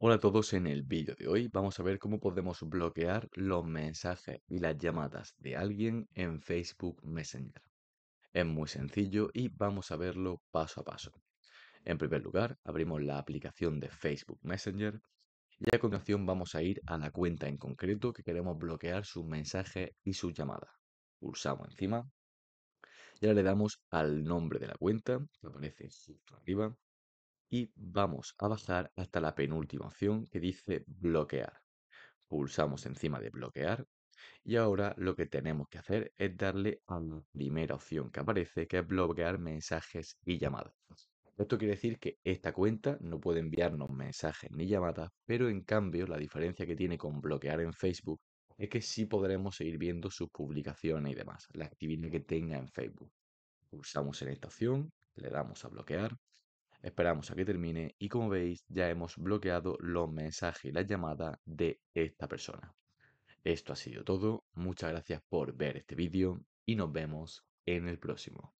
Hola a todos, en el vídeo de hoy vamos a ver cómo podemos bloquear los mensajes y las llamadas de alguien en Facebook Messenger. Es muy sencillo y vamos a verlo paso a paso. En primer lugar, abrimos la aplicación de Facebook Messenger y a continuación vamos a ir a la cuenta en concreto que queremos bloquear su mensaje y su llamada. Pulsamos encima y ahora le damos al nombre de la cuenta, que aparece justo arriba, y vamos a bajar hasta la penúltima opción que dice bloquear. Pulsamos encima de bloquear y ahora lo que tenemos que hacer es darle a la primera opción que aparece que es bloquear mensajes y llamadas. Esto quiere decir que esta cuenta no puede enviarnos mensajes ni llamadas, pero en cambio la diferencia que tiene con bloquear en Facebook es que sí podremos seguir viendo sus publicaciones y demás, la actividad que tenga en Facebook. Pulsamos en esta opción, le damos a bloquear Esperamos a que termine y como veis ya hemos bloqueado los mensajes y las llamadas de esta persona. Esto ha sido todo, muchas gracias por ver este vídeo y nos vemos en el próximo.